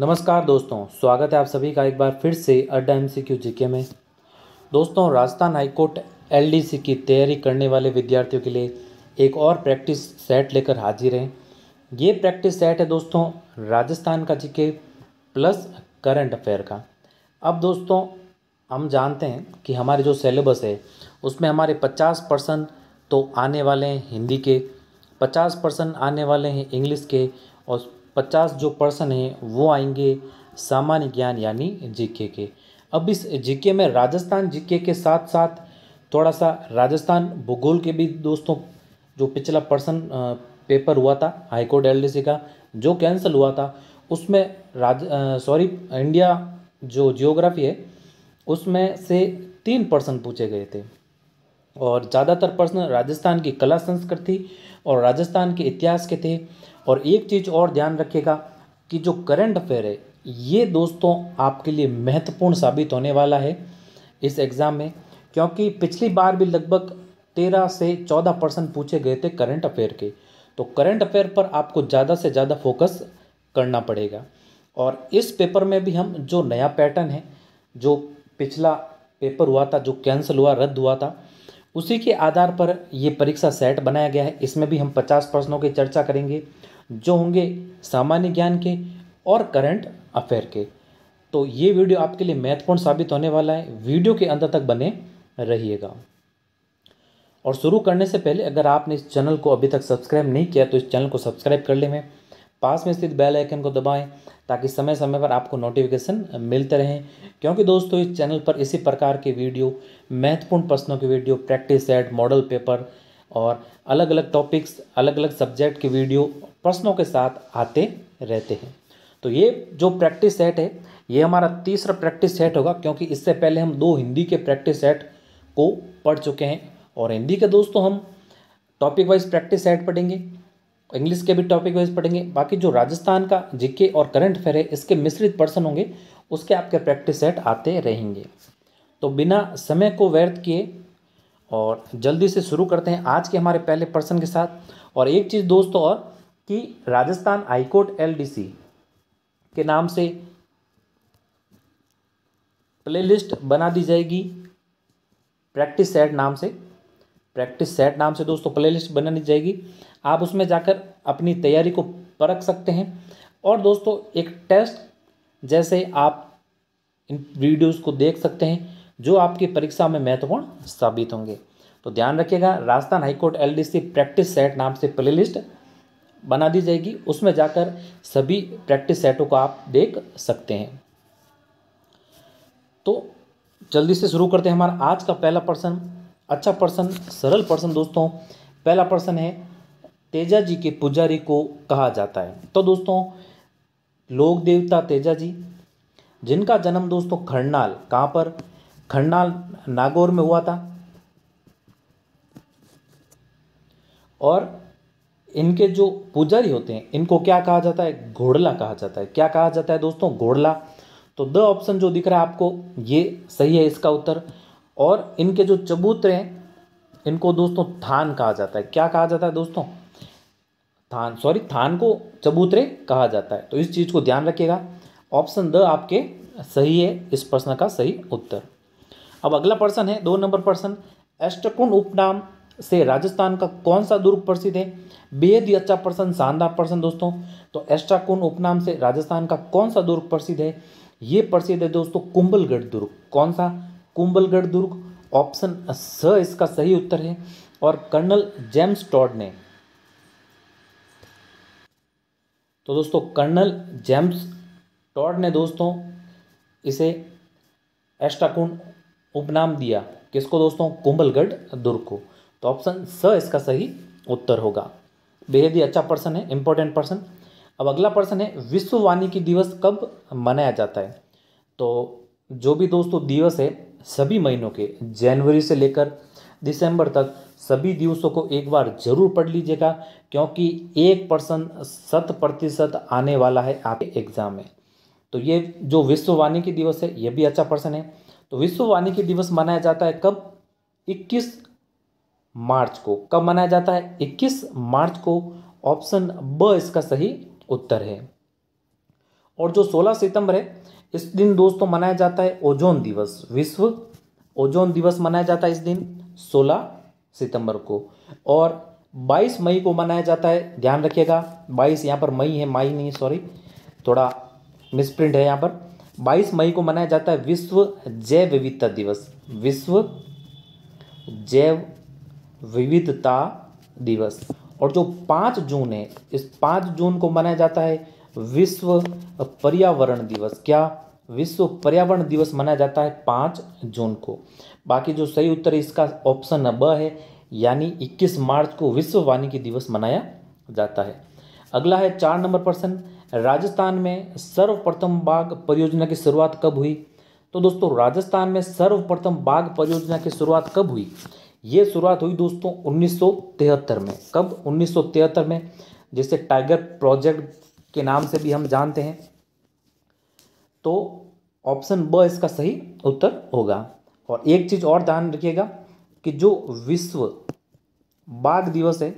नमस्कार दोस्तों स्वागत है आप सभी का एक बार फिर से अड्डा एम सी क्यू जीके में दोस्तों राजस्थान हाईकोर्ट एल सी की तैयारी करने वाले विद्यार्थियों के लिए एक और प्रैक्टिस सेट लेकर हाजिर हैं ये प्रैक्टिस सेट है दोस्तों राजस्थान का जीके प्लस करंट अफेयर का अब दोस्तों हम जानते हैं कि हमारे जो सिलेबस है उसमें हमारे पचास परसेंट तो आने वाले हैं हिंदी के पचास परसेंट आने वाले हैं इंग्लिश के और पचास जो पर्सन हैं वो आएंगे सामान्य ज्ञान यानी जीके के अब इस जीके में राजस्थान जीके के साथ साथ थोड़ा सा राजस्थान भूगोल के भी दोस्तों जो पिछला पर्सन पेपर हुआ था हाईकोर्ट सी का जो कैंसिल हुआ था उसमें राज सॉरी इंडिया जो जियोग्राफी है उसमें से तीन पर्सन पूछे गए थे और ज़्यादातर पर्सन राजस्थान की कला संस्कृति और राजस्थान के इतिहास के थे और एक चीज़ और ध्यान रखिएगा कि जो करंट अफेयर है ये दोस्तों आपके लिए महत्वपूर्ण साबित होने वाला है इस एग्ज़ाम में क्योंकि पिछली बार भी लगभग तेरह से चौदह परसेंट पूछे गए थे करंट अफेयर के तो करंट अफेयर पर आपको ज़्यादा से ज़्यादा फोकस करना पड़ेगा और इस पेपर में भी हम जो नया पैटर्न है जो पिछला पेपर हुआ था जो कैंसिल हुआ रद्द हुआ था उसी के आधार पर ये परीक्षा सेट बनाया गया है इसमें भी हम पचास प्रश्नों की चर्चा करेंगे जो होंगे सामान्य ज्ञान के और करंट अफेयर के तो ये वीडियो आपके लिए महत्वपूर्ण साबित होने वाला है वीडियो के अंत तक बने रहिएगा और शुरू करने से पहले अगर आपने इस चैनल को अभी तक सब्सक्राइब नहीं किया तो इस चैनल को सब्सक्राइब कर लें पास में स्थित बेल आइकन को दबाएं ताकि समय समय पर आपको नोटिफिकेशन मिलते रहें क्योंकि दोस्तों इस चैनल पर इसी प्रकार के वीडियो महत्वपूर्ण प्रश्नों के video practice set model paper और अलग अलग टॉपिक्स अलग अलग सब्जेक्ट के वीडियो प्रश्नों के साथ आते रहते हैं तो ये जो प्रैक्टिस सेट है ये हमारा तीसरा प्रैक्टिस सेट होगा क्योंकि इससे पहले हम दो हिंदी के प्रैक्टिस सेट को पढ़ चुके हैं और हिंदी के दोस्तों हम टॉपिक वाइज प्रैक्टिस सेट पढ़ेंगे इंग्लिश के भी टॉपिक वाइज पढ़ेंगे बाकी जो राजस्थान का जीके और करंट अफेयर है इसके मिश्रित पर्सन होंगे उसके आपके प्रैक्टिस सेट आते रहेंगे तो बिना समय को व्यर्थ किए और जल्दी से शुरू करते हैं आज के हमारे पहले पर्सन के साथ और एक चीज़ दोस्तों और कि राजस्थान हाईकोर्ट सी के नाम से प्लेलिस्ट बना दी जाएगी प्रैक्टिस सेट नाम से प्रैक्टिस सेट नाम से दोस्तों प्लेलिस्ट बना दी जाएगी आप उसमें जाकर अपनी तैयारी को परख सकते हैं और दोस्तों एक टेस्ट जैसे आप इन वीडियोस को देख सकते हैं जो आपकी परीक्षा में महत्वपूर्ण साबित होंगे तो ध्यान रखिएगा राजस्थान हाईकोर्ट सी प्रैक्टिस सेट नाम से लिस्ट बना दी जाएगी उसमें जाकर सभी प्रैक्टिस सेटों को आप देख सकते हैं तो जल्दी से शुरू करते हैं हमारा आज का पहला प्रश्न अच्छा प्रश्न सरल प्रश्न दोस्तों पहला प्रश्न है तेजा जी के पुजारी को कहा जाता है तो दोस्तों लोक देवता तेजा जी जिनका जन्म दोस्तों खरनाल कहाँ पर खरनाल नागौर में हुआ था और इनके जो पुजारी होते हैं इनको क्या कहा जाता है घोड़ला कहा जाता है क्या कहा जाता है दोस्तों घोड़ला तो द ऑप्शन जो दिख रहा है आपको ये सही है इसका उत्तर और इनके जो चबूतरे हैं इनको दोस्तों थान कहा जाता है क्या कहा जाता है दोस्तों थान सॉरी थान को चबूतरे कहा जाता है तो इस चीज़ को ध्यान रखिएगा ऑप्शन द आपके सही है इस प्रश्न का सही उत्तर अब अगला प्रश्न है दो नंबर प्रश्न अष्टकुंड उपनाम से राजस्थान का कौन सा दुर्ग प्रसिद्ध है बेहद ही अच्छा प्रश्न शानदार प्रश्न दोस्तों तो एस्ट्राकुन उपनाम से राजस्थान का कौन सा दुर्ग प्रसिद्ध है ये प्रसिद्ध है दोस्तों कुंभलगढ़ दुर्ग कौन सा कुंभलगढ़ दुर्ग ऑप्शन स इसका सही उत्तर है और कर्नल जेम्स टॉड ने तो दोस्तों कर्नल जेम्स टॉड ने दोस्तों इसे एस्टाकुंड उपनाम दिया किसको दोस्तों कुंभलगढ़ दुर्ग को तो ऑप्शन स इसका सही उत्तर होगा बेहद ही अच्छा पर्सन है इंपॉर्टेंट पर्सन अब अगला पर्सन है विश्व वानिकी दिवस कब मनाया जाता है तो जो भी दोस्तों दिवस है सभी महीनों के जनवरी से लेकर दिसंबर तक सभी दिवसों को एक बार जरूर पढ़ लीजिएगा क्योंकि एक पर्सन शत प्रतिशत आने वाला है आपके एग्ज़ाम में तो ये जो विश्व वानिकी दिवस है ये भी अच्छा पर्सन है तो विश्व वानिकी दिवस मनाया जाता है कब 21 मार्च को कब मनाया जाता है 21 मार्च को ऑप्शन ब इसका सही उत्तर है और जो 16 सितंबर है इस दिन दोस्तों मनाया जाता है ओजोन दिवस विश्व ओजोन दिवस मनाया जाता है इस दिन 16 सितंबर को और 22 मई को मनाया जाता है ध्यान रखिएगा 22 यहाँ पर मई है मई नहीं सॉरी थोड़ा मिसप्रिंट है यहाँ पर 22 मई को मनाया जाता है विश्व जैव विविधता दिवस विश्व जैव विविधता दिवस और जो पाँच जून है इस पाँच जून को मनाया जाता है विश्व पर्यावरण दिवस क्या विश्व पर्यावरण दिवस मनाया जाता है पाँच जून को बाकी जो सही उत्तर इसका ऑप्शन ब है यानी 21 मार्च को विश्व वानिकी दिवस मनाया जाता है अगला है चार नंबर प्रश्न राजस्थान में सर्वप्रथम बाघ परियोजना की शुरुआत कब हुई तो दोस्तों राजस्थान में सर्वप्रथम बाघ परियोजना की शुरुआत कब हुई ये शुरुआत हुई दोस्तों 1973 में कब 1973 में जिसे टाइगर प्रोजेक्ट के नाम से भी हम जानते हैं तो ऑप्शन ब इसका सही उत्तर होगा और एक चीज़ और ध्यान रखिएगा कि जो विश्व बाघ दिवस है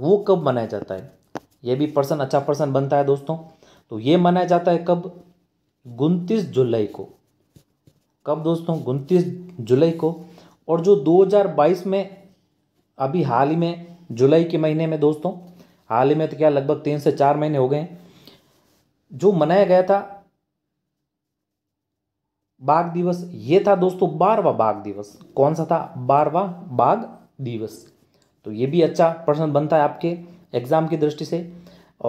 वो कब मनाया जाता है ये भी पर्सन अच्छा पर्सन बनता है दोस्तों तो ये मनाया जाता है कब उनतीस जुलाई को कब दोस्तों उनतीस जुलाई को और जो 2022 में अभी हाल ही में जुलाई के महीने में दोस्तों हाल ही में तो क्या लगभग तीन से चार महीने हो गए जो मनाया गया था बाघ दिवस ये था दोस्तों बारवा बाघ दिवस कौन सा था बारवा बाघ दिवस तो ये भी अच्छा प्रश्न बनता है आपके एग्जाम की दृष्टि से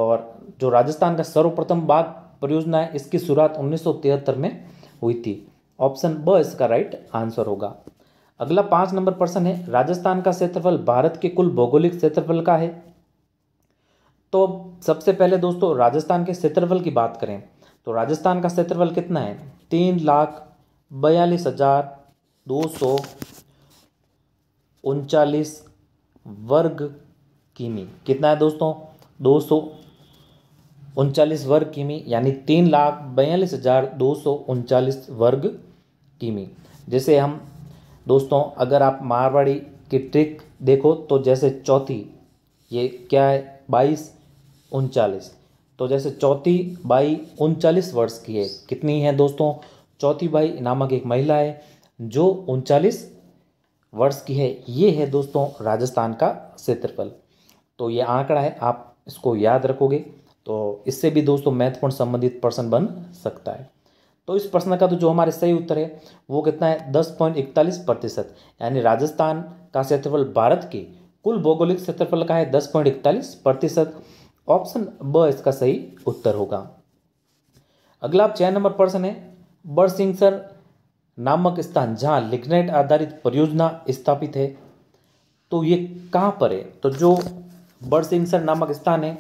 और जो राजस्थान का सर्वप्रथम बाघ परियोजना है इसकी शुरुआत 1973 में हुई थी ऑप्शन ब इसका राइट आंसर होगा अगला पांच नंबर प्रश्न है राजस्थान का क्षेत्रफल भारत के कुल भौगोलिक क्षेत्रफल का है तो सबसे पहले दोस्तों राजस्थान के क्षेत्रफल की बात करें तो राजस्थान का क्षेत्रफल कितना है तीन लाख बयालीस हजार दो सौ उनचालीस वर्ग किमी कितना है दोस्तों दो सौ उनचालीस वर्ग किमी यानी तीन लाख बयालीस हजार दो सौ उनचालीस वर्ग टीमिंग जैसे हम दोस्तों अगर आप मारवाड़ी की ट्रिक देखो तो जैसे चौथी ये क्या है बाईस उनचालीस तो जैसे चौथी बाई उनचालीस वर्ष की है कितनी है दोस्तों चौथी बाई नामक एक महिला है जो उनचालीस वर्ष की है ये है दोस्तों राजस्थान का क्षेत्रफल तो ये आंकड़ा है आप इसको याद रखोगे तो इससे भी दोस्तों महत्वपूर्ण संबंधित पर्सन बन सकता है तो इस प्रश्न का तो जो हमारे सही उत्तर है वो कितना है दस पॉइंट इकतालीस प्रतिशत यानी राजस्थान का क्षेत्रफल भारत के कुल भौगोलिक क्षेत्रफल का है दस पॉइंट इकतालीस प्रतिशत ऑप्शन ब इसका सही उत्तर होगा अगला आप छह नंबर प्रश्न है बरसिंगसर नामक स्थान जहाँ लिग्नाइट आधारित परियोजना स्थापित है तो ये कहाँ पर है तो जो बरसिंगसर नामक स्थान है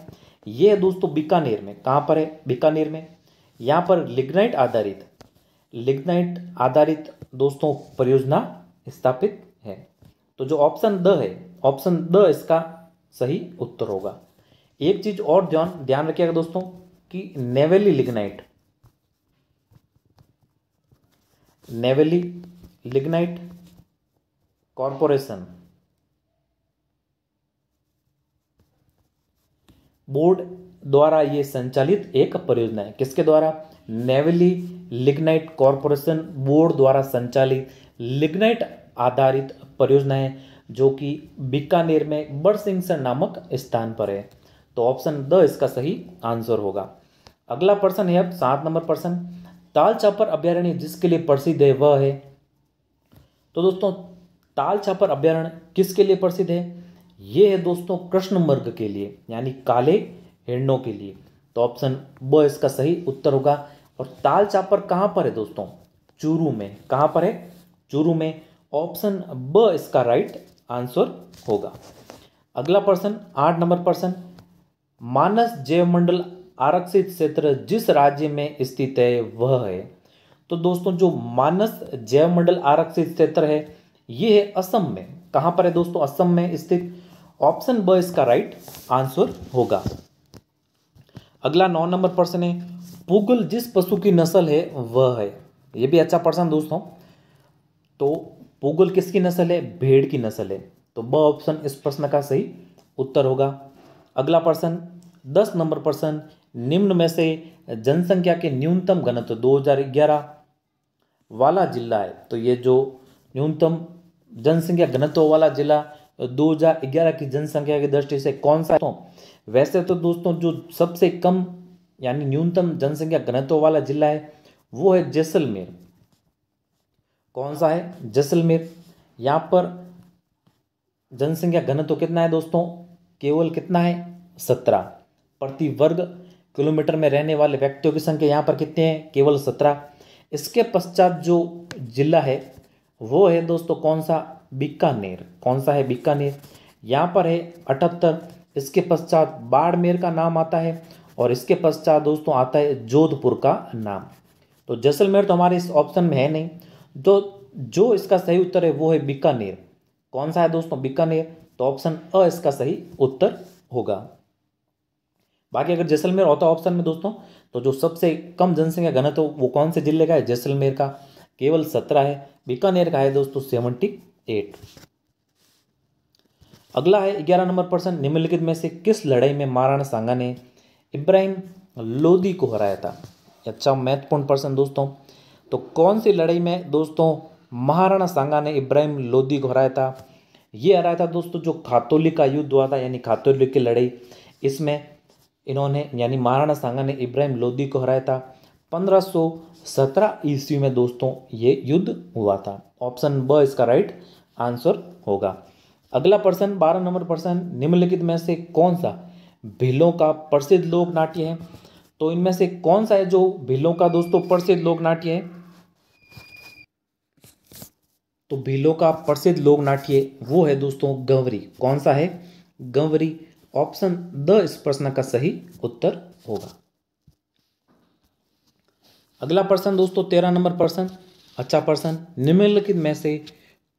ये दोस्तों बीकानेर में कहाँ पर है बीकानेर में यहाँ पर लिग्नाइट आधारित लिग्नाइट आधारित दोस्तों परियोजना स्थापित है तो जो ऑप्शन द है ऑप्शन द इसका सही उत्तर होगा एक चीज और ध्यान ध्यान रखिएगा दोस्तों कि Neyveli lignite Neyveli lignite corporation board द्वारा ये संचालित एक परियोजना है किसके द्वारा नेवली लिग्नाइट कॉरपोरेशन बोर्ड द्वारा संचालित लिग्नाइट आधारित परियोजना है जो कि बीकानेर में बड़सिंहसर नामक स्थान पर है तो ऑप्शन द इसका सही आंसर होगा अगला प्रश्न है अब सात नंबर प्रश्न ताल छापर अभ्यारण्य जिसके लिए प्रसिद्ध है वह है तो दोस्तों ताल छापर अभ्यारण्य किसके लिए प्रसिद्ध है यह है दोस्तों कृष्ण मर्ग के लिए यानी काले हिरणों के लिए तो ऑप्शन ब इसका सही उत्तर होगा और ताल चापर कहाँ पर है दोस्तों चूरू में कहाँ पर है चूरू में ऑप्शन ब इसका राइट आंसर होगा अगला प्रश्न आठ नंबर प्रश्न मानस जैवमंडल आरक्षित क्षेत्र जिस राज्य में स्थित है वह है तो दोस्तों जो मानस जैवमंडल आरक्षित क्षेत्र है ये है असम में कहाँ पर है दोस्तों असम में स्थित ऑप्शन ब इसका राइट आंसर होगा अगला नौ नंबर प्रश्न है पुगल जिस पशु की नस्ल है वह है ये भी अच्छा प्रश्न दोस्तों तो पुगल किसकी नस्ल है भेड़ की नस्ल है तो ब ऑप्शन इस प्रश्न का सही उत्तर होगा अगला प्रश्न दस नंबर प्रश्न निम्न में से जनसंख्या के न्यूनतम घनत्व 2011 वाला जिला है तो ये जो न्यूनतम जनसंख्या घनत्व वाला जिला 2011 की जनसंख्या की दृष्टि से कौन सा है? वैसे तो दोस्तों जो सबसे कम यानी न्यूनतम जनसंख्या घनत्व वाला जिला है वो है जैसलमेर कौन सा है जैसलमेर यहाँ पर जनसंख्या घनत्व कितना है दोस्तों केवल कितना है सत्रह प्रति वर्ग किलोमीटर में रहने वाले व्यक्तियों की संख्या यहाँ पर कितने हैं केवल सत्रह इसके पश्चात जो जिला है वो है दोस्तों कौन सा बीकानेर कौन सा है बीकानेर यहाँ पर है अठहत्तर इसके पश्चात बाड़मेर का नाम आता है और इसके पश्चात दोस्तों आता है जोधपुर का नाम तो जैसलमेर तो हमारे इस ऑप्शन में है नहीं तो जो इसका सही उत्तर है वो है बीकानेर कौन सा है दोस्तों बीकानेर तो ऑप्शन अ इसका सही उत्तर होगा बाकी अगर जैसलमेर होता ऑप्शन में दोस्तों तो जो सबसे कम जनसंख्या घनत्व वो कौन से जिले का है जैसलमेर का केवल सत्रह है बीकानेर का है दोस्तों सेवेंटी एट अगला है ग्यारह नंबर प्रश्न निम्नलिखित में से किस लड़ाई में महाराणा सांगा ने इब्राहिम लोदी को हराया था अच्छा महत्वपूर्ण प्रश्न दोस्तों तो कौन सी लड़ाई में दोस्तों महाराणा सांगा ने इब्राहिम लोदी को हराया था ये हराया था दोस्तों जो खातोली का युद्ध हुआ था यानी खातोली की लड़ाई इसमें इन्होंने यानी महाराणा सांगा ने इब्राहिम लोदी को हराया था 1517 ईस्वी में दोस्तों ये युद्ध हुआ था ऑप्शन ब इसका राइट आंसर होगा अगला प्रश्न बारह नंबर प्रश्न निम्नलिखित में से कौन सा भीलों का प्रसिद्ध लोक नाट्य है तो इनमें से कौन सा है जो भीलों का दोस्तों प्रसिद्ध लोक नाट्य है तो भीलों का प्रसिद्ध लोक नाट्य वो है दोस्तों गंवरी कौन सा है गंवरी ऑप्शन द इस प्रश्न का सही उत्तर होगा अगला प्रश्न दोस्तों तेरह नंबर प्रश्न अच्छा प्रश्न निम्नलिखित में से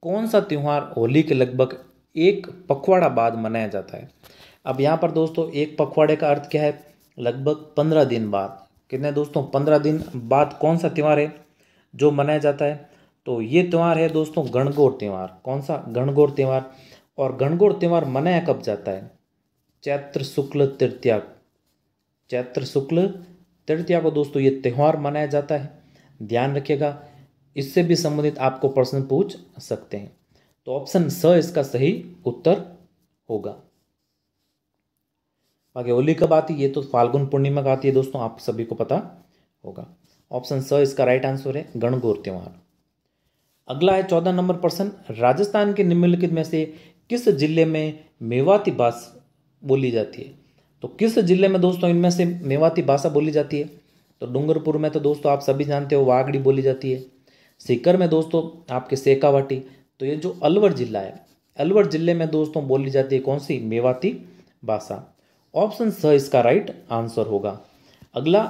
कौन सा त्यौहार होली के लगभग एक पखवाड़ा बाद मनाया जाता है अब यहाँ पर दोस्तों एक पखवाड़े का अर्थ क्या है लगभग पंद्रह दिन बाद कितने दोस्तों पंद्रह दिन बाद कौन सा त्यौहार है जो मनाया जाता है तो ये त्यौहार है दोस्तों गणगौर त्यौहार कौन सा गणगौर त्यौहार और गणगौर त्यौहार मनाया कब जाता है चैत्र शुक्ल तृतीया चैत्र शुक्ल तृतीया को दोस्तों ये त्यौहार मनाया जाता है ध्यान रखिएगा इससे भी संबंधित आपको प्रश्न पूछ सकते हैं तो ऑप्शन स इसका सही उत्तर होगा बाकी होली कब आती है ये तो फाल्गुन पूर्णिमा का आती है दोस्तों आप सभी को पता होगा ऑप्शन स इसका राइट आंसर है गणगौर त्यौहार अगला है चौदह नंबर प्रश्न राजस्थान के निम्नलिखित में से किस जिले में मेवाती भाषा बोली जाती है तो किस जिले में दोस्तों इनमें से मेवाती भाषा बोली जाती है तो डूंगरपुर में तो दोस्तों आप सभी जानते हो वागड़ी बोली जाती है सीकर में दोस्तों आपके सेकावाटी तो ये जो अलवर जिला है अलवर जिले में दोस्तों बोली जाती है कौन सी मेवाती भाषा ऑप्शन स इसका राइट आंसर होगा अगला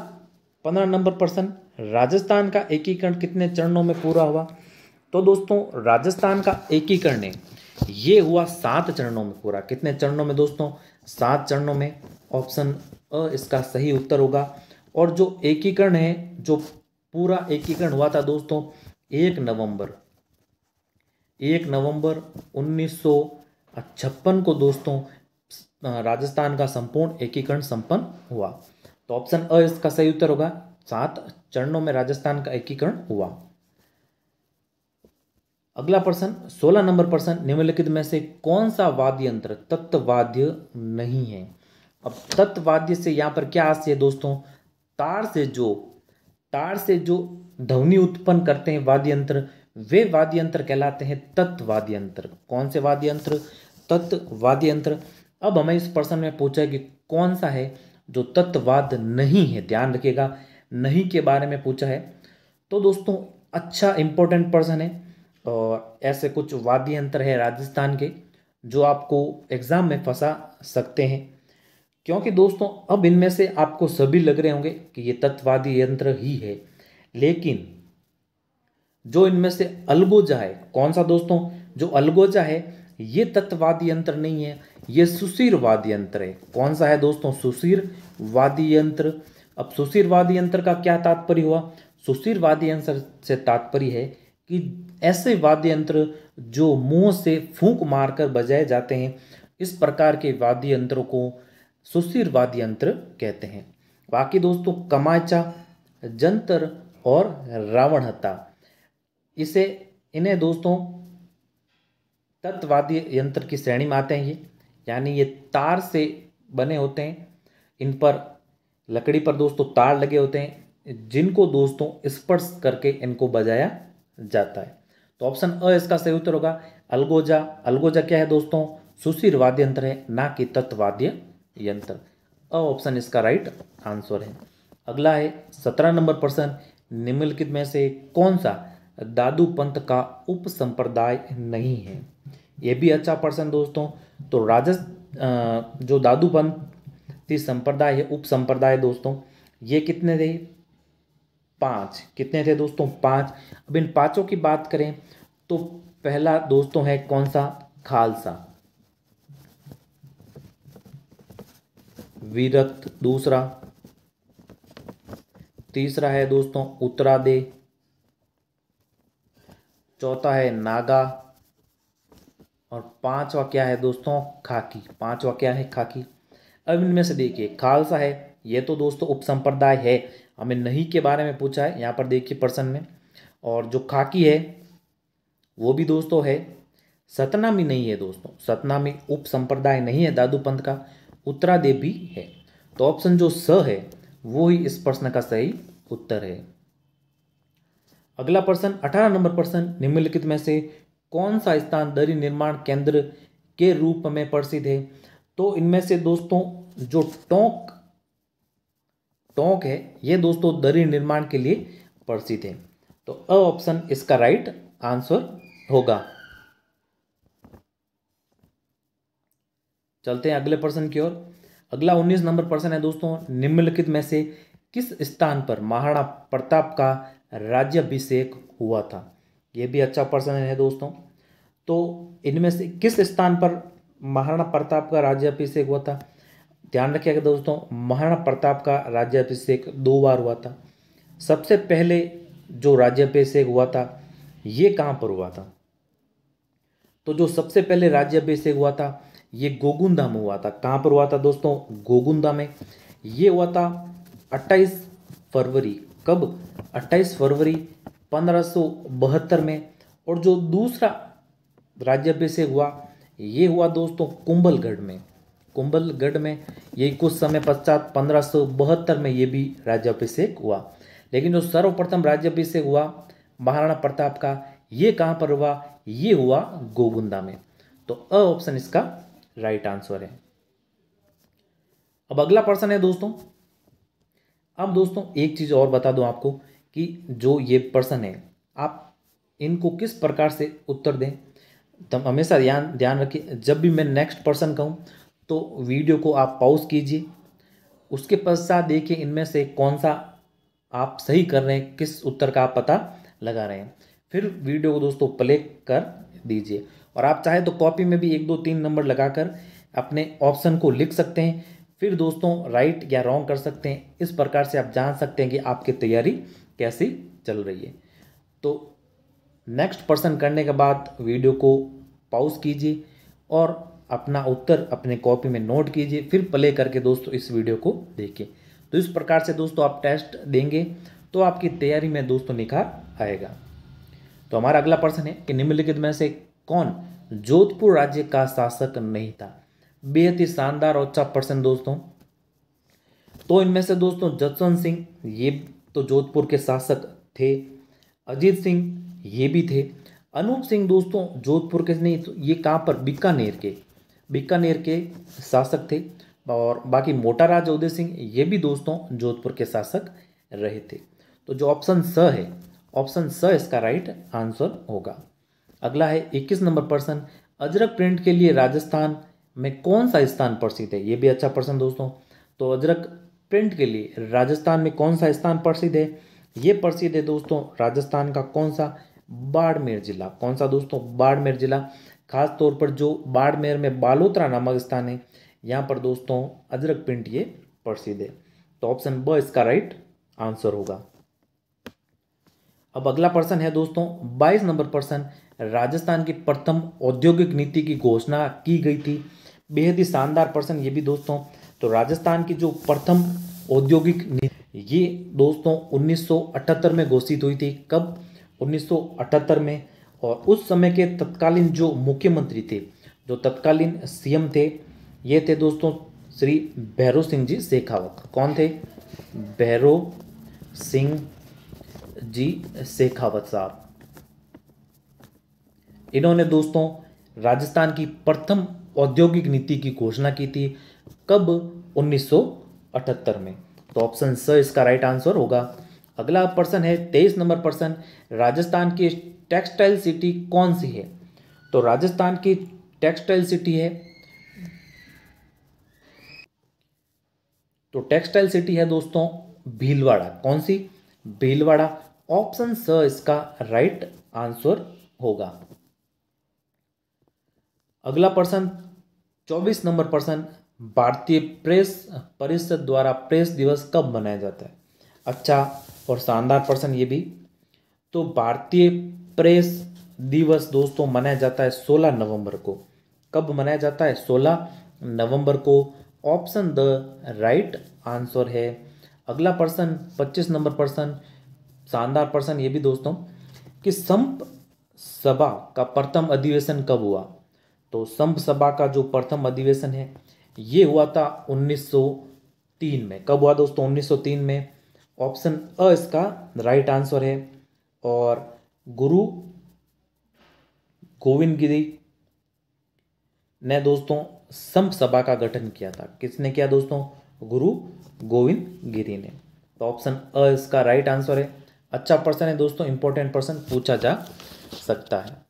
पंद्रह नंबर प्रश्न राजस्थान का एकीकरण कितने चरणों में पूरा हुआ तो दोस्तों राजस्थान का एकीकरण है ये हुआ सात चरणों में पूरा कितने चरणों में दोस्तों सात चरणों में ऑप्शन अ इसका सही उत्तर होगा और जो एकीकरण है जो पूरा एकीकरण हुआ था दोस्तों एक नवंबर एक नवंबर उन्नीस छप्पन को दोस्तों राजस्थान का संपूर्ण एकीकरण संपन्न हुआ तो ऑप्शन अ इसका सही उत्तर होगा सात चरणों में राजस्थान का एकीकरण हुआ अगला प्रश्न सोलह नंबर प्रश्न निम्नलिखित में से कौन सा वाद्य यंत्र तत्ववाद्य नहीं है अब तत्ववाद्य से यहां पर क्या आशय है दोस्तों तार से जो तार से जो ध्वनि उत्पन्न करते हैं वाद्य यंत्र वे वाद्य यंत्र कहलाते हैं तत्वाद्य यंत्र कौन से वाद्य यंत्र तत्ववाद्य यंत्र अब हमें इस प्रश्न में पूछा है कि कौन सा है जो तत्वाद नहीं है ध्यान रखिएगा नहीं के बारे में पूछा है तो दोस्तों अच्छा इंपॉर्टेंट पर्सन है और ऐसे कुछ वाद्य यंत्र है राजस्थान के जो आपको एग्ज़ाम में फंसा सकते हैं क्योंकि दोस्तों अब इनमें से आपको सभी लग रहे होंगे कि ये तत्वादी यंत्र ही है लेकिन जो इनमें से अलगोजा है कौन सा दोस्तों जो अलगोजा है ये तत्ववादी यंत्र नहीं है ये सुशीर वाद्य यंत्र है कौन सा है दोस्तों सुशीर वाद्य यंत्र अब वाद्य यंत्र का क्या तात्पर्य हुआ सुशीर वाद्य यंत्र से तात्पर्य है कि ऐसे वाद्य यंत्र जो मुंह से फूंक मारकर बजाए जाते हैं इस प्रकार के वाद्य यंत्रों को सुशीर वाद्य यंत्र कहते हैं बाकी दोस्तों कमाचा जंतर और रावण हत्ता इसे इन्हें दोस्तों तत्वादी यंत्र की श्रेणी में आते हैं ये यानी ये तार से बने होते हैं इन पर लकड़ी पर दोस्तों तार लगे होते हैं जिनको दोस्तों स्पर्श करके इनको बजाया जाता है तो ऑप्शन अ इसका सही उत्तर होगा अलगोजा अलगोजा क्या है दोस्तों सुशीर वाद्य यंत्र है ना कि तत्वाद्य यंत्र अ ऑप्शन इसका राइट आंसर है अगला है सत्रह नंबर प्रश्न निम्नलिखित में से कौन सा दादू पंथ का उप संप्रदाय नहीं है ये भी अच्छा प्रश्न दोस्तों तो राजस्थ जो दादू पंथी संप्रदाय है उप संप्रदाय दोस्तों ये कितने थे पांच कितने थे दोस्तों पांच अब इन पांचों की बात करें तो पहला दोस्तों है कौन सा खालसा विरक्त दूसरा तीसरा है दोस्तों उत्तरादे चौथा है नागा और पांचवा क्या है दोस्तों खाकी पांचवा क्या है खाकी अब इनमें से देखिए खालसा है ये तो दोस्तों उपसंप्रदाय है हमें नहीं के बारे में पूछा है यहाँ पर देखिए प्रश्न में और जो खाकी है वो भी दोस्तों है सतनामी नहीं है दोस्तों सतनामी उप संप्रदाय नहीं है दादू पंथ का उत्तरादेव भी है तो ऑप्शन जो स है वो ही इस प्रश्न का सही उत्तर है अगला प्रश्न अठारह नंबर प्रश्न निम्नलिखित में से कौन सा स्थान दरी निर्माण केंद्र के रूप में प्रसिद्ध है तो इनमें से दोस्तों जो टोंक टोंक है ये दोस्तों दरी निर्माण के लिए प्रसिद्ध है तो अ ऑप्शन इसका राइट आंसर होगा चलते हैं अगले प्रश्न की ओर अगला उन्नीस नंबर प्रश्न है दोस्तों निम्नलिखित में से किस स्थान पर महाराणा प्रताप का राज्यभिषेक हुआ था ये भी अच्छा पर्सन है दोस्तों तो इनमें से किस स्थान पर महाराणा प्रताप का राज्यभिषेक हुआ था ध्यान रखिएगा दोस्तों महाराणा प्रताप का राज्याभिषेक दो बार हुआ था सबसे पहले जो राज्यभिषेक हुआ था ये कहाँ पर हुआ था तो जो सबसे पहले राज्यभिषेक हुआ था ये गोगुंदा में हुआ था कहाँ पर हुआ था दोस्तों गोगुंदा में ये हुआ था 28 फरवरी कब 28 फरवरी पंद्रह में और जो दूसरा राज्यभिषेक हुआ ये हुआ दोस्तों कुंभलगढ़ में कुंभलगढ़ में यही कुछ समय पश्चात पंद्रह में ये भी राज्यभिषेक हुआ लेकिन जो सर्वप्रथम राज्यभिषेक हुआ महाराणा प्रताप का ये कहाँ पर हुआ ये हुआ गोगुंदा में तो अ ऑप्शन इसका राइट आंसर है अब अगला प्रश्न है दोस्तों अब दोस्तों एक चीज़ और बता दूं आपको कि जो ये पर्सन है आप इनको किस प्रकार से उत्तर दें तो हमेशा ध्यान ध्यान रखिए जब भी मैं नेक्स्ट पर्सन कहूँ तो वीडियो को आप पॉज कीजिए उसके पश्चात देखिए इनमें से कौन सा आप सही कर रहे हैं किस उत्तर का आप पता लगा रहे हैं फिर वीडियो को दोस्तों प्ले कर दीजिए और आप चाहे तो कॉपी में भी एक दो तीन नंबर लगाकर अपने ऑप्शन को लिख सकते हैं फिर दोस्तों राइट या रॉन्ग कर सकते हैं इस प्रकार से आप जान सकते हैं कि आपकी तैयारी कैसी चल रही है तो नेक्स्ट पर्सन करने के बाद वीडियो को पॉज कीजिए और अपना उत्तर अपने कॉपी में नोट कीजिए फिर प्ले करके दोस्तों इस वीडियो को देखिए तो इस प्रकार से दोस्तों आप टेस्ट देंगे तो आपकी तैयारी में दोस्तों निखार आएगा तो हमारा अगला प्रश्न है कि निम्नलिखित में से कौन जोधपुर राज्य का शासक नहीं था बेहद ही शानदार और अच्छा पर्सन दोस्तों तो इनमें से दोस्तों जसवंत सिंह ये तो जोधपुर के शासक थे अजीत सिंह ये भी थे अनूप सिंह दोस्तों जोधपुर के नहीं तो ये कहाँ पर बीकानेर के बीकानेर के शासक थे और बाकी मोटा राजा उदय सिंह ये भी दोस्तों जोधपुर के शासक रहे थे तो जो ऑप्शन स है ऑप्शन स इसका राइट आंसर होगा अगला है इक्कीस नंबर पर्सन अजरक प्रिंट के लिए राजस्थान में कौन सा स्थान प्रसिद्ध है ये भी अच्छा प्रश्न दोस्तों तो अजरक प्रिंट के लिए राजस्थान में कौन सा स्थान प्रसिद्ध है ये प्रसिद्ध है दोस्तों राजस्थान का कौन सा बाड़मेर जिला कौन सा दोस्तों बाड़मेर जिला खास तौर पर जो बाड़मेर में बालोतरा नामक स्थान है यहाँ पर दोस्तों अजरक प्रिंट ये प्रसिद्ध है तो ऑप्शन ब इसका राइट आंसर होगा अब अगला प्रश्न है दोस्तों 22 नंबर प्रश्न राजस्थान की प्रथम औद्योगिक नीति की घोषणा की गई थी बेहद ही शानदार पर्सन ये भी दोस्तों तो राजस्थान की जो प्रथम औद्योगिक ये दोस्तों 1978 में घोषित हुई थी कब 1978 में और उस समय के तत्कालीन जो मुख्यमंत्री थे जो तत्कालीन सीएम थे ये थे दोस्तों श्री भैरव सिंह जी शेखावत कौन थे भैरव सिंह जी शेखावत साहब इन्होंने दोस्तों राजस्थान की प्रथम औद्योगिक नीति की घोषणा की थी कब 1978 में तो ऑप्शन स इसका राइट आंसर होगा अगला पर्सन है तेईस नंबर पर्सन राजस्थान की टेक्सटाइल सिटी कौन सी है तो राजस्थान की टेक्सटाइल सिटी है तो टेक्सटाइल सिटी है दोस्तों भीलवाड़ा कौन सी भीलवाड़ा ऑप्शन स इसका राइट आंसर होगा अगला पर्सन चौबीस नंबर प्रश्न भारतीय प्रेस परिषद द्वारा प्रेस दिवस कब मनाया जाता है अच्छा और शानदार प्रश्न ये भी तो भारतीय प्रेस दिवस दोस्तों मनाया जाता है सोलह नवंबर को कब मनाया जाता है सोलह नवंबर को ऑप्शन द राइट आंसर है अगला प्रश्न पच्चीस नंबर प्रश्न शानदार प्रश्न ये भी दोस्तों कि संप सभा का प्रथम अधिवेशन कब हुआ तो संघ सभा का जो प्रथम अधिवेशन है ये हुआ था 1903 में कब हुआ दोस्तों 1903 में ऑप्शन अ इसका राइट आंसर है और गुरु गोविंद गिरी ने दोस्तों संघ सभा का गठन किया था किसने किया दोस्तों गुरु गोविंद गिरी ने तो ऑप्शन अ इसका राइट आंसर है अच्छा पर्सन है दोस्तों इंपॉर्टेंट पर्सन पूछा जा सकता है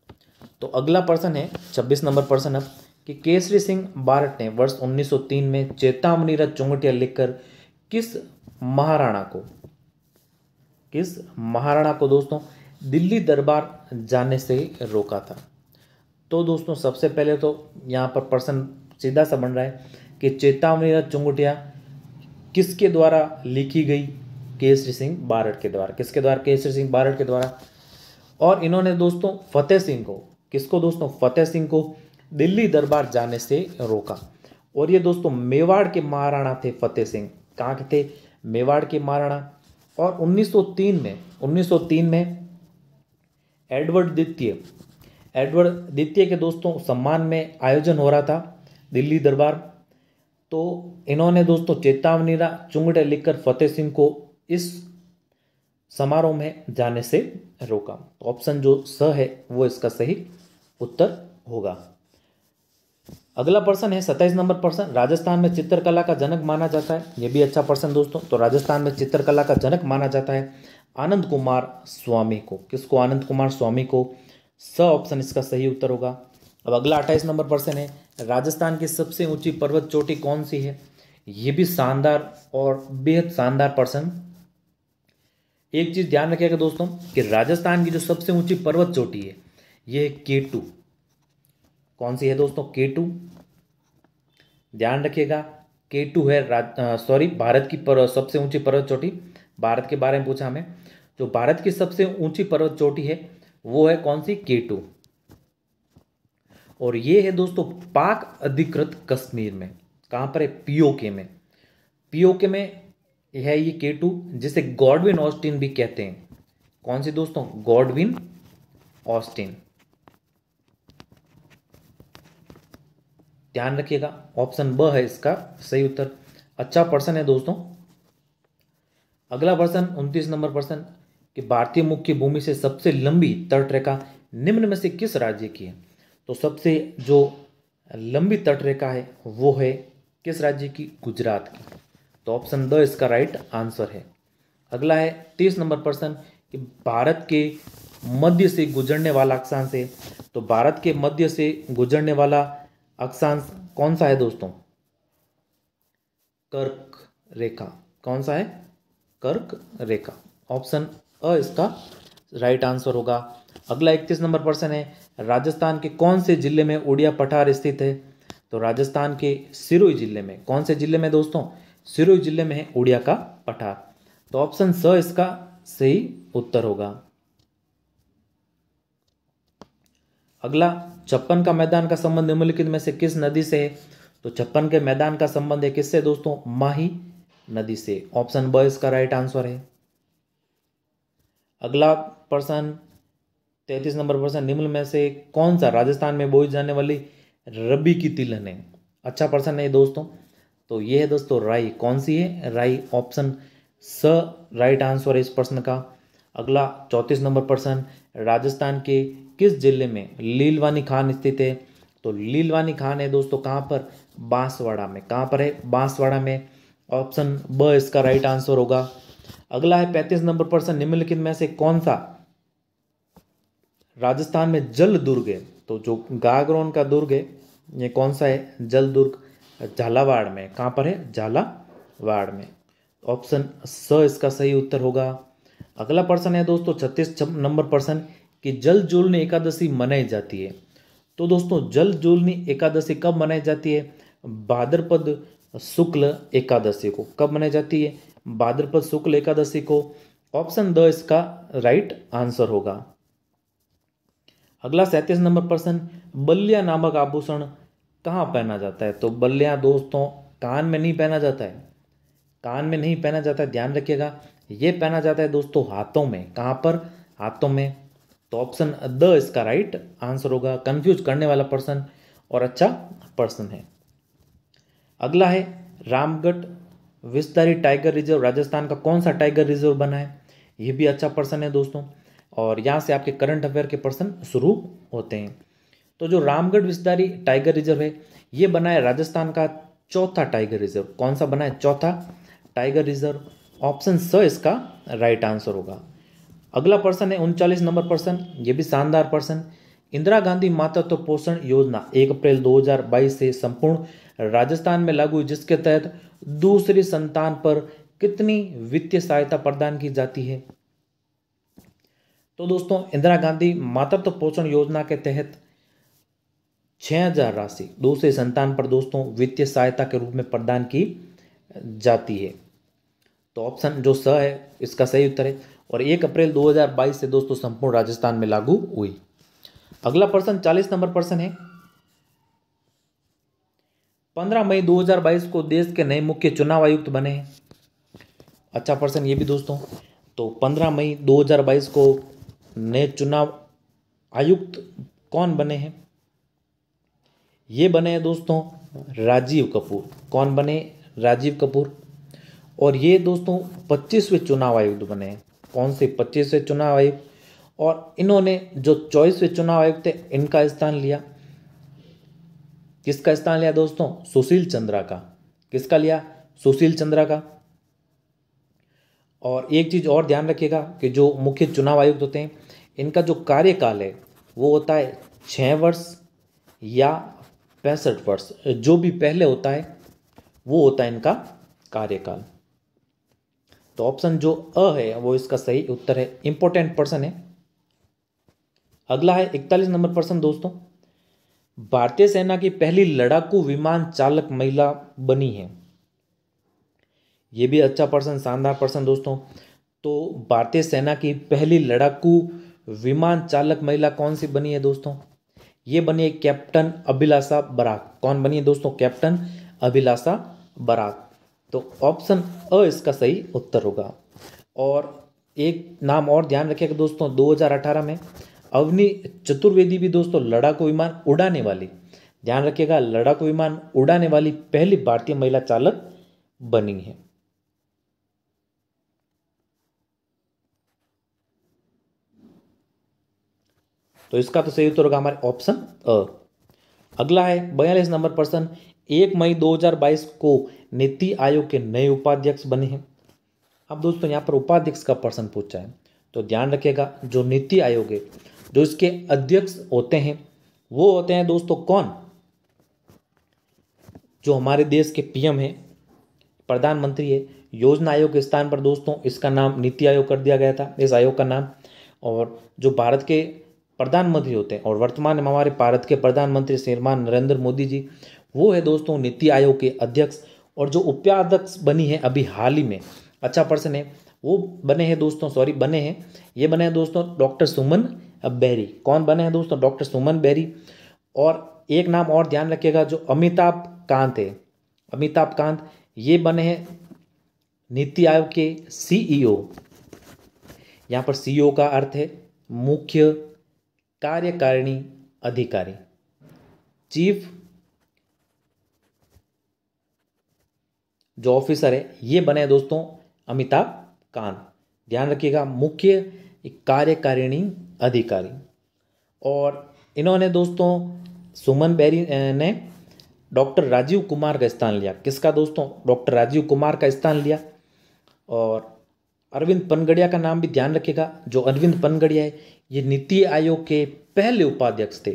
तो अगला पर्सन है छब्बीस नंबर पर्सन अब कि केसरी सिंह बारट ने वर्ष 1903 में चेतावनी रथ चुंगटिया लिखकर किस महाराणा को किस महाराणा को दोस्तों दिल्ली दरबार जाने से रोका था तो दोस्तों सबसे पहले तो यहाँ पर पर्सन सीधा सा बन रहा है कि चेतावनी रथ चुंगटिया किसके द्वारा लिखी गई केसरी सिंह बारट के द्वारा किसके द्वारा केसरी सिंह बारट के द्वारा और इन्होंने दोस्तों फतेह सिंह को किसको दोस्तों फतेह सिंह को दिल्ली दरबार जाने से रोका और ये दोस्तों मेवाड़ के महाराणा थे फतेह सिंह कहाँ के थे मेवाड़ के महाराणा और 1903 में 1903 में एडवर्ड द्वितीय एडवर्ड द्वितीय के दोस्तों सम्मान में आयोजन हो रहा था दिल्ली दरबार तो इन्होंने दोस्तों चेतावनी चुंगटे लिखकर फतेह सिंह को इस समारोह में जाने से रोका तो ऑप्शन जो स है वो इसका सही उत्तर होगा अगला प्रश्न है सत्ताईस नंबर प्रश्न राजस्थान में चित्रकला का जनक माना जाता है ये भी अच्छा प्रश्न दोस्तों तो राजस्थान में चित्रकला का जनक माना जाता है आनंद कुमार स्वामी को किसको आनंद कुमार स्वामी को स ऑप्शन इसका सही उत्तर होगा अब अगला अट्ठाईस नंबर प्रश्न है राजस्थान की सबसे ऊंची पर्वत चोटी कौन सी है ये भी शानदार और बेहद शानदार प्रश्न एक चीज़ ध्यान रखिएगा दोस्तों कि राजस्थान की जो सबसे ऊंची पर्वत चोटी है यह है के टू कौन सी है दोस्तों के टू ध्यान रखिएगा के टू है सॉरी भारत की पर, सबसे ऊंची पर्वत चोटी भारत के बारे में पूछा हमें जो भारत की सबसे ऊंची पर्वत चोटी है वो है कौन सी के टू और ये है दोस्तों पाक अधिकृत कश्मीर में कहां पर है पीओके में पीओके में यह है ये के टू जिसे गॉडविन ऑस्टिन भी कहते हैं कौन से दोस्तों गॉडविन ऑस्टिन ध्यान रखिएगा ऑप्शन ब है इसका सही उत्तर अच्छा प्रश्न है दोस्तों अगला प्रश्न 29 नंबर प्रश्न कि भारतीय मुख्य भूमि से सबसे लंबी तटरेखा निम्न में से किस राज्य की है तो सबसे जो लंबी तटरेखा है वो है किस राज्य की गुजरात की तो ऑप्शन द इसका राइट आंसर है अगला है तीस नंबर प्रश्न कि भारत के मध्य से गुजरने वाला अक्षांश है तो भारत के मध्य से गुजरने वाला अक्षांश कौन सा है दोस्तों कर्क रेखा कौन सा है कर्क रेखा ऑप्शन अ इसका राइट आंसर होगा अगला इकतीस नंबर प्रश्न है राजस्थान के कौन से जिले में उड़िया पठार स्थित है तो राजस्थान के सिरोई जिले में कौन से जिले में दोस्तों सिरोही जिले में है उड़िया का पठार तो ऑप्शन स इसका सही उत्तर होगा अगला छप्पन का मैदान का संबंध निम्नलिखित में से किस नदी से है तो छप्पन के मैदान का संबंध है किससे दोस्तों माही नदी से ऑप्शन ब इसका राइट आंसर है अगला प्रश्न तैतीस नंबर प्रश्न निम्न में से कौन सा राजस्थान में बोई जाने वाली रबी की तिलहन है अच्छा प्रश्न है दोस्तों तो ये है दोस्तों राई कौन सी है राई ऑप्शन स राइट आंसर है इस प्रश्न का अगला चौंतीस नंबर प्रश्न राजस्थान के किस जिले में लीलवानी खान स्थित है तो लीलवानी खान है दोस्तों कहाँ पर बांसवाड़ा में कहाँ पर है बांसवाड़ा में ऑप्शन ब इसका राइट आंसर होगा अगला है पैंतीस नंबर प्रश्न निम्नलिखित में से कौन सा राजस्थान में जल दुर्ग है तो जो गागरोन का दुर्ग है ये कौन सा है जल दुर्ग झालावाड़ में कहाँ पर है झालावाड़ में ऑप्शन स इसका सही उत्तर होगा अगला प्रश्न है दोस्तों छत्तीस नंबर प्रश्न कि जल जोलनी एकादशी मनाई जाती है तो दोस्तों जल जोलनी एकादशी कब मनाई जाती है भाद्रपद शुक्ल एकादशी को कब मनाई जाती है भाद्रपद शुक्ल एकादशी को ऑप्शन द इसका राइट आंसर होगा अगला सैंतीस नंबर प्रश्न बल्लिया नामक आभूषण कहाँ पहना जाता है तो बल्लियाँ दोस्तों कान में नहीं पहना जाता है कान में नहीं पहना जाता है ध्यान रखिएगा ये पहना जाता है दोस्तों हाथों में कहाँ पर हाथों में तो ऑप्शन द इसका राइट आंसर होगा कंफ्यूज करने वाला पर्सन और अच्छा पर्सन है अगला है रामगढ़ विस्तारी टाइगर रिजर्व राजस्थान का कौन सा टाइगर रिजर्व बना है ये भी अच्छा पर्सन है दोस्तों और यहाँ से आपके करंट अफेयर के पर्सन शुरू होते हैं तो जो रामगढ़ विस्तारी टाइगर रिजर्व है ये बना है राजस्थान का चौथा टाइगर रिजर्व कौन सा बना है चौथा टाइगर रिजर्व ऑप्शन स इसका राइट आंसर होगा अगला पर्सन है उनचालीस नंबर पर्सन ये भी शानदार पर्सन इंदिरा गांधी मातृत्व तो पोषण योजना एक अप्रैल 2022 से संपूर्ण राजस्थान में लागू जिसके तहत दूसरी संतान पर कितनी वित्तीय सहायता प्रदान की जाती है तो दोस्तों इंदिरा गांधी मातृत्व तो पोषण योजना के तहत छः हजार राशि दूसरे संतान पर दोस्तों वित्तीय सहायता के रूप में प्रदान की जाती है तो ऑप्शन जो स है इसका सही उत्तर है और एक अप्रैल 2022 से दोस्तों संपूर्ण राजस्थान में लागू हुई अगला प्रश्न चालीस नंबर प्रश्न है पंद्रह मई 2022 को देश के नए मुख्य चुनाव आयुक्त बने हैं अच्छा प्रश्न ये भी दोस्तों तो पंद्रह मई 2022 को नए चुनाव आयुक्त कौन बने हैं ये बने हैं दोस्तों राजीव कपूर कौन बने राजीव कपूर और ये दोस्तों पच्चीसवें चुनाव आयुक्त बने हैं कौन से पच्चीसवें चुनाव आयुक्त और इन्होंने जो चौबीसवें चुनाव आयुक्त थे इनका स्थान लिया किसका स्थान लिया दोस्तों सुशील चंद्रा का किसका लिया सुशील चंद्रा का और एक चीज़ और ध्यान रखिएगा कि जो मुख्य चुनाव आयुक्त होते हैं इनका जो कार्यकाल है वो होता है छः वर्ष या पैंसठ वर्ष जो भी पहले होता है वो होता है इनका कार्यकाल तो ऑप्शन जो अ है वो इसका सही उत्तर है इंपॉर्टेंट पर्सन है अगला है इकतालीस नंबर पर्सन दोस्तों भारतीय सेना की पहली लड़ाकू विमान चालक महिला बनी है ये भी अच्छा पर्सन शानदार पर्सन दोस्तों तो भारतीय सेना की पहली लड़ाकू विमान चालक महिला कौन सी बनी है दोस्तों ये बने कैप्टन अभिलाषा बराक कौन बनी है दोस्तों कैप्टन अभिलाषा बराक तो ऑप्शन अ इसका सही उत्तर होगा और एक नाम और ध्यान रखिएगा दोस्तों 2018 में अवनि चतुर्वेदी भी दोस्तों लड़ाकू विमान उड़ाने वाली ध्यान रखिएगा लड़ाकू विमान उड़ाने वाली पहली भारतीय महिला चालक बनी है तो इसका तो सही उत्तर होगा हमारे ऑप्शन अ अगला है बयालीस नंबर प्रश्न एक मई 2022 को नीति आयोग के नए उपाध्यक्ष बने हैं अब दोस्तों यहाँ पर उपाध्यक्ष का प्रश्न पूछा है तो ध्यान रखिएगा जो नीति आयोग है जो इसके अध्यक्ष होते हैं वो होते हैं दोस्तों कौन जो हमारे देश के पीएम हैं प्रधानमंत्री है योजना आयोग के स्थान पर दोस्तों इसका नाम नीति आयोग कर दिया गया था इस आयोग का नाम और जो भारत के प्रधानमंत्री होते हैं और वर्तमान में हमारे भारत के प्रधानमंत्री श्रीमान नरेंद्र मोदी जी वो है दोस्तों नीति आयोग के अध्यक्ष और जो उपाध्यक्ष बनी है अभी हाल ही में अच्छा पर्सन है वो बने हैं दोस्तों सॉरी बने हैं ये बने हैं दोस्तों डॉक्टर सुमन बैरी कौन बने हैं दोस्तों डॉक्टर सुमन बैरी और एक नाम और ध्यान रखिएगा जो अमिताभ कांत है अमिताभ कांत ये बने हैं नीति आयोग के सीईओ e यहाँ पर सीईओ e का अर्थ है मुख्य कार्यकारिणी अधिकारी चीफ जो ऑफिसर है ये बने दोस्तों अमिताभ कांत ध्यान रखिएगा मुख्य कार्यकारिणी अधिकारी और इन्होंने दोस्तों सुमन बेरी ने डॉक्टर राजीव कुमार का स्थान लिया किसका दोस्तों डॉक्टर राजीव कुमार का स्थान लिया और अरविंद पनगड़िया का नाम भी ध्यान रखिएगा जो अरविंद पनगड़िया है ये नीति आयोग के पहले उपाध्यक्ष थे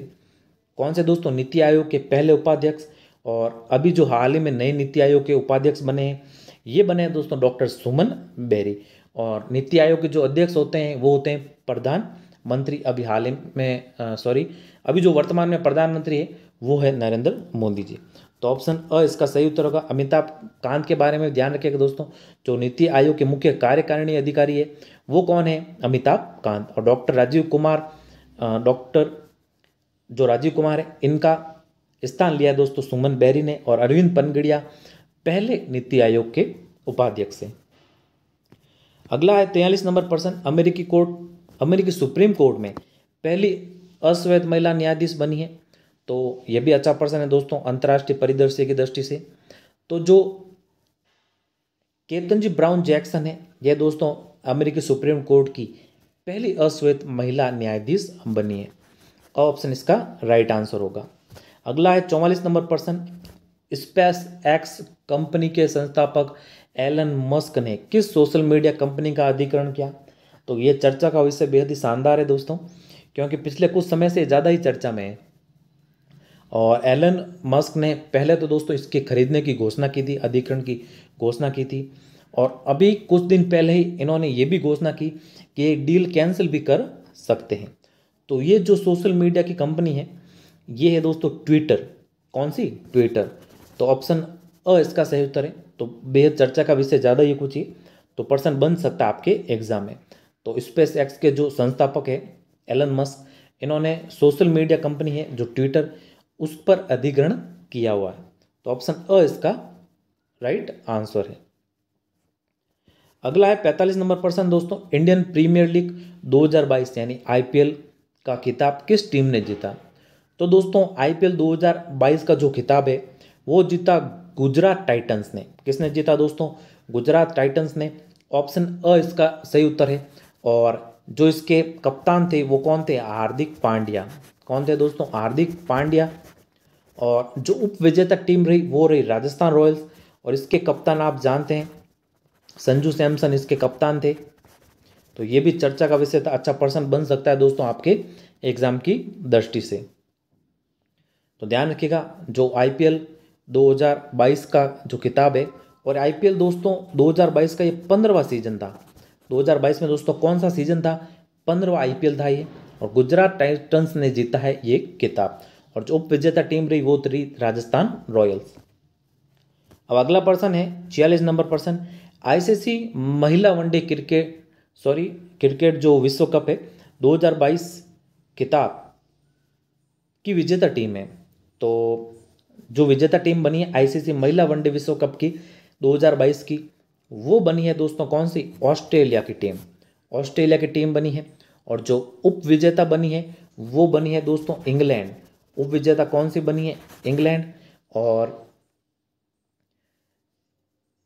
कौन से दोस्तों नीति आयोग के पहले उपाध्यक्ष और अभी जो हाल ही में नए नीति आयोग के उपाध्यक्ष बने हैं ये बने हैं दोस्तों डॉक्टर सुमन बेरी और नीति आयोग के जो अध्यक्ष होते हैं वो होते हैं प्रधान मंत्री अभी हाल ही में सॉरी अभी जो वर्तमान में प्रधानमंत्री है वो है नरेंद्र मोदी जी तो ऑप्शन अ इसका सही उत्तर होगा अमिताभ कांत के बारे में ध्यान रखिएगा दोस्तों जो नीति आयोग के मुख्य कार्यकारिणी अधिकारी है वो कौन है अमिताभ कांत और डॉक्टर राजीव कुमार डॉक्टर जो राजीव कुमार है इनका स्थान लिया दोस्तों सुमन बैरी ने और अरविंद पनगड़िया पहले नीति आयोग के उपाध्यक्ष हैं अगला है तेयालीस नंबर पर्सन अमेरिकी कोर्ट अमेरिकी सुप्रीम कोर्ट में पहली अश्वेत महिला न्यायाधीश बनी है तो यह भी अच्छा पर्सन है दोस्तों अंतर्राष्ट्रीय परिदृश्य की दृष्टि से तो जो केतन जी ब्राउन जैक्सन है यह दोस्तों अमेरिकी सुप्रीम कोर्ट की पहली अश्वेत महिला न्यायाधीश बनी है ऑप्शन इसका राइट आंसर होगा अगला है चौवालीस नंबर प्रश्न स्पेस एक्स कंपनी के संस्थापक एलन मस्क ने किस सोशल मीडिया कंपनी का अधिकरण किया तो ये चर्चा का विषय बेहद ही शानदार है दोस्तों क्योंकि पिछले कुछ समय से ज़्यादा ही चर्चा में है और एलन मस्क ने पहले तो दोस्तों इसके खरीदने की घोषणा की थी अधिकरण की घोषणा की थी और अभी कुछ दिन पहले ही इन्होंने ये भी घोषणा की कि ये डील कैंसिल भी कर सकते हैं तो ये जो सोशल मीडिया की कंपनी है ये है दोस्तों ट्विटर कौन सी ट्विटर तो ऑप्शन अ इसका सही उत्तर है तो बेहद चर्चा का विषय ज़्यादा ये कुछ ही तो पर्सन बन सकता है आपके एग्जाम में तो स्पेस एक्स के जो संस्थापक है एलन मस्क इन्होंने सोशल मीडिया कंपनी है जो ट्विटर उस पर अधिग्रहण किया हुआ है तो ऑप्शन अ इसका राइट आंसर है अगला है पैंतालीस नंबर पर्सन दोस्तों इंडियन प्रीमियर लीग 2022 यानी आईपीएल का खिताब किस टीम ने जीता तो दोस्तों आईपीएल 2022 का जो खिताब है वो जीता गुजरात टाइटंस ने किसने जीता दोस्तों गुजरात टाइटंस ने ऑप्शन अ इसका सही उत्तर है और जो इसके कप्तान थे वो कौन थे हार्दिक पांड्या कौन थे दोस्तों हार्दिक पांड्या और जो उप विजेता टीम रही वो रही राजस्थान रॉयल्स और इसके कप्तान आप जानते हैं संजू सैमसन इसके कप्तान थे तो ये भी चर्चा का विषय था अच्छा पर्सन बन सकता है दोस्तों आपके एग्जाम की दृष्टि से तो ध्यान रखिएगा जो आईपीएल 2022 का जो किताब है और आईपीएल दोस्तों 2022 का ये पंद्रहवा सीजन था 2022 में दोस्तों कौन सा सीजन था पंद्रहवा आईपीएल था ये और गुजरात टाइटन्स ने जीता है ये किताब और जो उप विजेता टीम रही वो रही राजस्थान रॉयल्स अब अगला पर्सन है छियालीस नंबर पर्सन आईसीसी महिला वनडे क्रिकेट सॉरी क्रिकेट जो विश्व कप है 2022 किताब की विजेता टीम है तो जो विजेता टीम बनी है आईसीसी महिला वनडे विश्व कप की 2022 की वो बनी है दोस्तों कौन सी ऑस्ट्रेलिया की टीम ऑस्ट्रेलिया की टीम बनी है और जो उप विजेता बनी है वो बनी है दोस्तों इंग्लैंड उप विजेता कौन सी बनी है इंग्लैंड और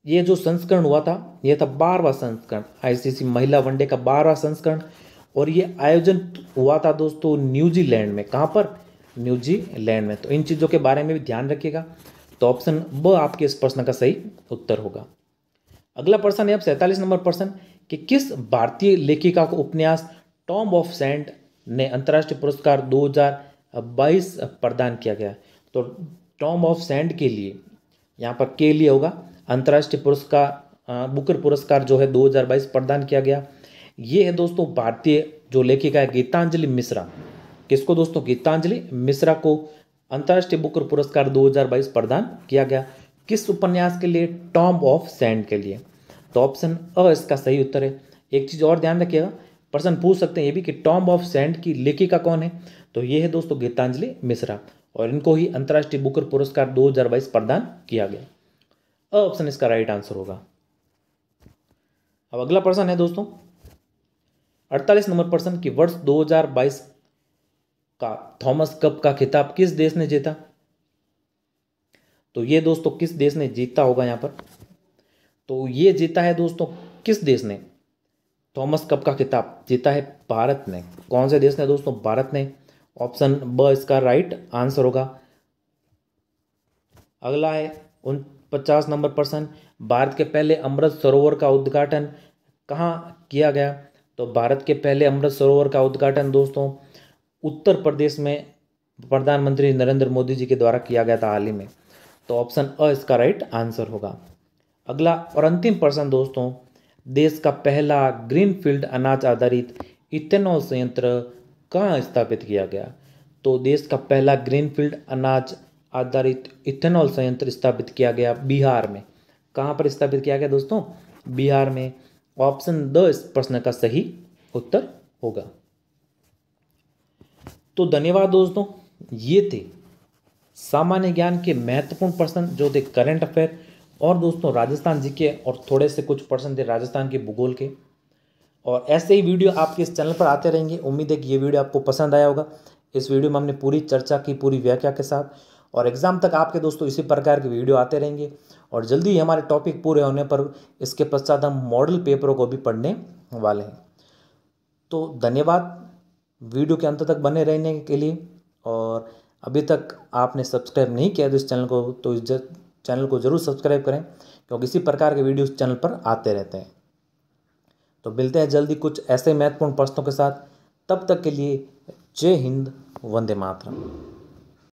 ये जो संस्करण हुआ था यह था बारहवा संस्करण आईसीसी महिला वनडे का बारहवा संस्करण और ये आयोजन हुआ था दोस्तों न्यूजीलैंड में कहाँ पर न्यूजीलैंड में तो इन चीज़ों के बारे में भी ध्यान रखिएगा तो ऑप्शन ब आपके इस प्रश्न का सही उत्तर होगा अगला प्रश्न है अब सैंतालीस नंबर प्रश्न कि किस भारतीय लेखिका को उपन्यास टॉम ऑफ सेंट ने अंतर्राष्ट्रीय पुरस्कार 2022 प्रदान किया गया तो टॉम ऑफ सेंट के लिए यहाँ पर के लिए होगा अंतर्राष्ट्रीय पुरस्कार बुकर पुरस्कार जो है 2022 प्रदान किया गया ये है दोस्तों भारतीय जो लेखिका है गीतांजलि मिश्रा किसको दोस्तों गीतांजलि मिश्रा को अंतर्राष्ट्रीय बुकर पुरस्कार 2022 प्रदान किया गया किस उपन्यास के लिए टॉम ऑफ सैंड के लिए तो ऑप्शन अ इसका सही उत्तर है एक चीज़ और ध्यान रखिएगा प्रश्न पूछ सकते हैं ये भी कि टॉम ऑफ सैंड की लेखिका कौन है तो ये है दोस्तों गीतांजलि मिश्रा और इनको ही अंतर्राष्ट्रीय बुकर पुरस्कार 2022 प्रदान किया गया अ ऑप्शन इसका राइट आंसर होगा अब अगला प्रश्न है दोस्तों अड़तालीस नंबर प्रश्न की वर्ष 2022 का थॉमस कप का खिताब किस देश ने जीता तो ये दोस्तों किस देश ने जीता होगा यहां पर तो ये जीता है दोस्तों किस देश ने थॉमस कप का खिताब जीता है भारत ने कौन से देश ने दोस्तों भारत ने ऑप्शन ब इसका राइट आंसर होगा अगला है पचास नंबर प्रश्न भारत के पहले अमृत सरोवर का उद्घाटन कहाँ किया गया तो भारत के पहले अमृत सरोवर का उद्घाटन दोस्तों उत्तर प्रदेश में प्रधानमंत्री नरेंद्र मोदी जी के द्वारा किया गया था हाल ही में तो ऑप्शन अ इसका राइट आंसर होगा अगला और अंतिम प्रश्न दोस्तों देश का पहला ग्रीनफील्ड अनाज आधारित इथेनॉल संयंत्र कहाँ स्थापित किया गया तो देश का पहला ग्रीनफील्ड अनाज आधारित इथेनॉल संयंत्र स्थापित किया गया बिहार में कहाँ पर स्थापित किया गया दोस्तों बिहार में ऑप्शन द इस प्रश्न का सही उत्तर होगा तो धन्यवाद दोस्तों ये थे सामान्य ज्ञान के महत्वपूर्ण प्रश्न जो थे करंट अफेयर और दोस्तों राजस्थान जी के और थोड़े से कुछ प्रश्न थे राजस्थान के भूगोल के और ऐसे ही वीडियो आपके इस चैनल पर आते रहेंगे उम्मीद है कि ये वीडियो आपको पसंद आया होगा इस वीडियो में हमने पूरी चर्चा की पूरी व्याख्या के साथ और एग्ज़ाम तक आपके दोस्तों इसी प्रकार के वीडियो आते रहेंगे और जल्दी ही हमारे टॉपिक पूरे होने पर इसके पश्चात हम मॉडल पेपरों को भी पढ़ने वाले हैं तो धन्यवाद वीडियो के अंत तक बने रहने के लिए और अभी तक आपने सब्सक्राइब नहीं किया तो इस चैनल को तो इस चैनल को ज़रूर सब्सक्राइब करें क्योंकि इसी प्रकार के वीडियो इस चैनल पर आते रहते हैं तो मिलते हैं जल्दी कुछ ऐसे महत्वपूर्ण प्रश्नों के साथ तब तक के लिए जय हिंद वंदे मातरम